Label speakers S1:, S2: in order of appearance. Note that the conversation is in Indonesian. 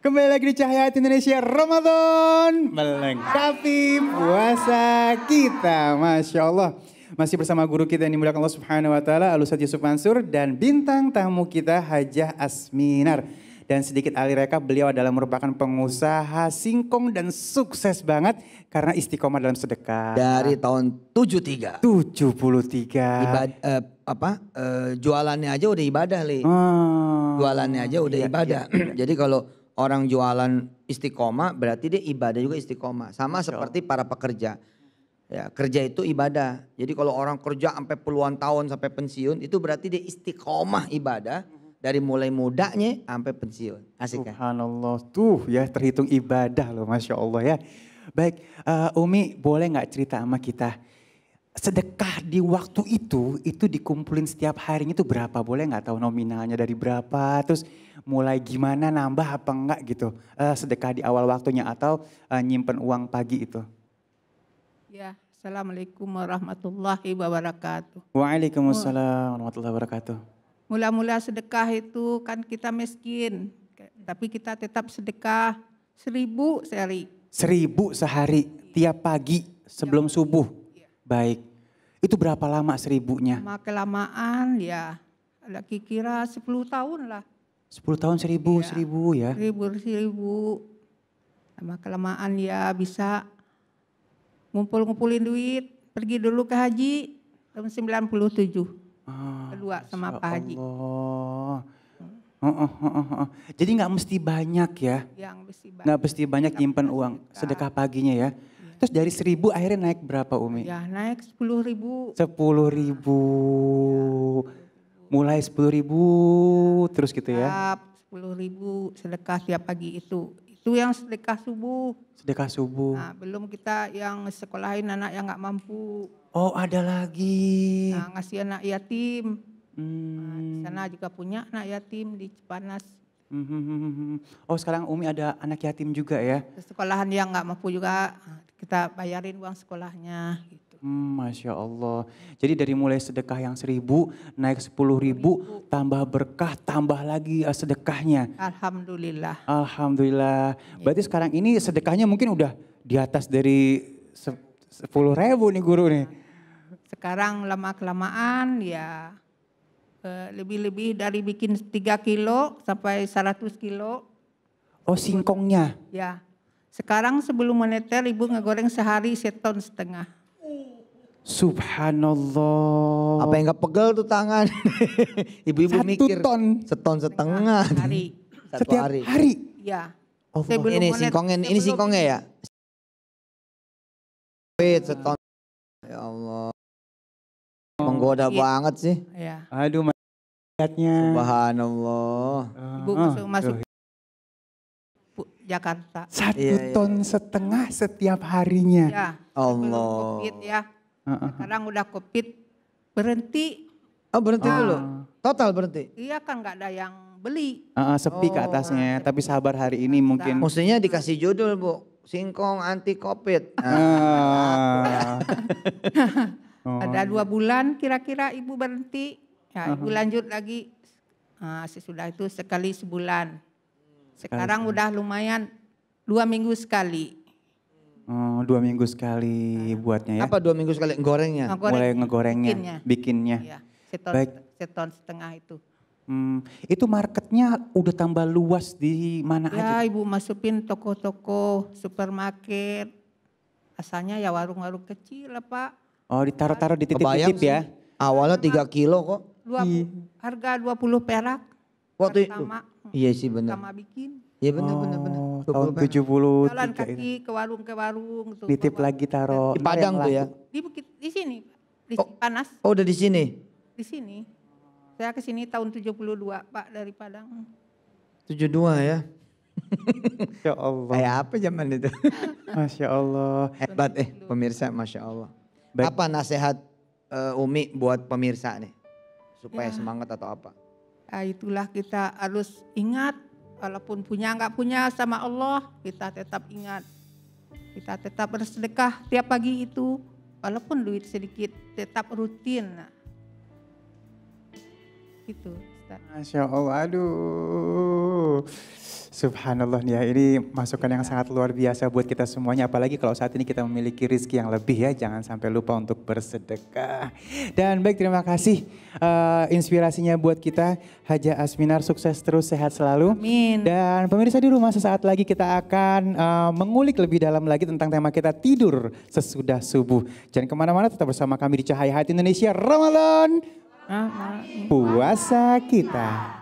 S1: Kembali lagi di Cahaya Indonesia Ramadan melengkapi puasa kita. Masya Allah. Masih bersama guru kita yang dimuliakan Allah Subhanahu wa taala, Alusat Yusuf Mansur dan bintang tamu kita Hajah Asminar. Dan sedikit alih reka beliau adalah merupakan pengusaha singkong dan sukses banget karena istiqomah dalam sedekah. Dari tahun 73. 73. Ibad, eh,
S2: apa Eh, jualannya aja udah ibadah, Li. Oh. Jualannya aja udah ya, ibadah. Ya. Jadi kalau orang jualan istiqomah berarti dia ibadah juga istiqomah. Sama seperti para
S1: pekerja. Ya, kerja itu ibadah. Jadi kalau orang kerja sampai puluhan tahun sampai pensiun itu berarti dia istiqomah ibadah dari mulai mudanya sampai pensiun. Asik kan? Subhanallah. Tuh ya terhitung ibadah loh Masya Allah ya. Baik, uh, Umi boleh nggak cerita sama kita sedekah di waktu itu itu dikumpulin setiap harinya itu berapa boleh nggak tahu nominalnya dari berapa terus mulai gimana nambah apa enggak gitu uh, sedekah di awal waktunya atau uh, nyimpen uang pagi itu
S2: ya assalamualaikum warahmatullahi wabarakatuh
S1: waalaikumsalam warahmatullahi wabarakatuh
S2: mula-mula sedekah itu kan kita miskin tapi kita tetap sedekah seribu sehari
S1: seribu sehari tiap pagi sebelum ya. subuh Baik. Itu berapa lama seribunya?
S2: Lama kelamaan ya. ada kira 10 tahun lah.
S1: 10 tahun seribu, ya. seribu ya? Seribu,
S2: seribu. Lama kelamaan ya bisa ngumpul-ngumpulin duit. Pergi dulu ke haji tahun 97. Ah, Kedua sama Pak
S1: Haji. Oh, oh, oh, oh. Jadi nggak mesti banyak ya?
S2: Yang mesti banyak. Nggak
S1: mesti banyak nyimpan uang. Sedekah paginya ya? Terus dari seribu akhirnya naik berapa Umi?
S2: Ya naik sepuluh ribu.
S1: Sepuluh ribu. Mulai sepuluh ribu ya. terus gitu ya?
S2: Sepuluh ribu sedekah tiap pagi itu. Itu yang sedekah subuh.
S1: Sedekah subuh. Nah,
S2: belum kita yang sekolahin anak yang nggak mampu. Oh ada lagi. Nah, ngasih anak yatim.
S1: Hmm. Nah, di
S2: sana juga punya anak yatim di Cipanas.
S1: Mm-hmm. Oh sekarang Umi ada anak yatim juga ya?
S2: Sekolahan yang nggak mampu juga kita bayarin uang sekolahnya.
S1: Gitu. Hmm, Masya Allah. Jadi dari mulai sedekah yang seribu naik sepuluh ribu, ribu, tambah berkah, tambah lagi eh, sedekahnya.
S2: Alhamdulillah.
S1: Alhamdulillah. Iya. Berarti sekarang ini sedekahnya mungkin udah di atas dari sepuluh ribu nih guru nih.
S2: Sekarang lama kelamaan ya Eh, lebih-lebih dari bikin 3 kilo sampai 100 kilo.
S1: Oh singkongnya?
S2: Ya. Sekarang sebelum meneter ibu ngegoreng sehari seton setengah.
S1: Subhanallah. Apa yang gak pegel tuh tangan? Ibu-ibu mikir. ton. Seton setengah. Hari.
S2: Satu Setiap hari. hari. Ya.
S1: Oh, ini singkongnya, ini singkongnya ya? Wait, seton. Menggoda iya. banget sih. Iya. Aduh, melihatnya. Subhanallah. Ibu ah, masuk, masuk
S2: Jakarta. Satu iya, iya, iya. ton
S1: iya. setengah setiap harinya. Iya, ya, Allah.
S2: Kopit ya. Uh, uh, Sekarang udah kopit berhenti. Oh berhenti ah. dulu? Total berhenti? Iya kan nggak ada yang beli.
S1: Uh, uh, sepi oh, ke atasnya, tapi sabar hari ini mungkin. Mestinya dikasih judul bu,
S2: singkong anti COVID.
S1: Oh. Ada dua
S2: iya. bulan kira-kira ibu berhenti, ya, ibu Aha. Uh-huh. ibu lanjut lagi. Nah, sesudah itu sekali sebulan. Sekarang sekali. udah lumayan dua minggu sekali.
S1: Oh, dua minggu sekali nah. buatnya ya? Apa dua minggu sekali gorengnya? Ngegoreng, Mulai ngegorengnya, bikinnya. bikinnya. Ya,
S2: Seton, Baik. seton setengah itu.
S1: Hmm, itu marketnya udah tambah luas di
S2: mana ya, aja? Ya ibu masukin toko-toko, supermarket. Asalnya ya warung-warung kecil lah pak.
S1: Oh ditaruh-taruh di titip-titip ya. Sih, awalnya 3 kilo
S2: kok. 20, iya. Harga 20 perak. Waktu itu. Sama,
S1: Iya sih benar. Sama bikin. Iya benar oh, benar benar. Oh, tahun 70 Jalan kaki
S2: ke warung ke warung tuh. Ditip
S1: warung. lagi taruh di Padang tuh ya.
S2: Di Bukit di sini. Di oh, Panas. Oh, udah di sini. Di sini. Saya ke sini tahun 72, Pak, dari Padang.
S1: 72 ya. Masya Allah. Kayak apa zaman itu? Masya Allah. Hebat eh pemirsa, Masya Allah. Baik. Apa nasihat uh, Umi buat pemirsa nih? Supaya ya. semangat atau apa?
S2: Ya, itulah kita harus ingat walaupun punya nggak punya sama Allah kita tetap ingat kita tetap bersedekah tiap pagi itu walaupun duit sedikit tetap rutin nah. gitu Ustaz.
S1: Masya Allah, aduh. Subhanallah ya ini masukan yang sangat luar biasa buat kita semuanya apalagi kalau saat ini kita memiliki rizki yang lebih ya jangan sampai lupa untuk bersedekah dan baik terima kasih uh, inspirasinya buat kita Haja Asminar sukses terus sehat selalu Amin. dan pemirsa di rumah sesaat lagi kita akan uh, mengulik lebih dalam lagi tentang tema kita tidur sesudah subuh jangan kemana-mana tetap bersama kami di Cahaya Hati Indonesia Ramadan puasa kita.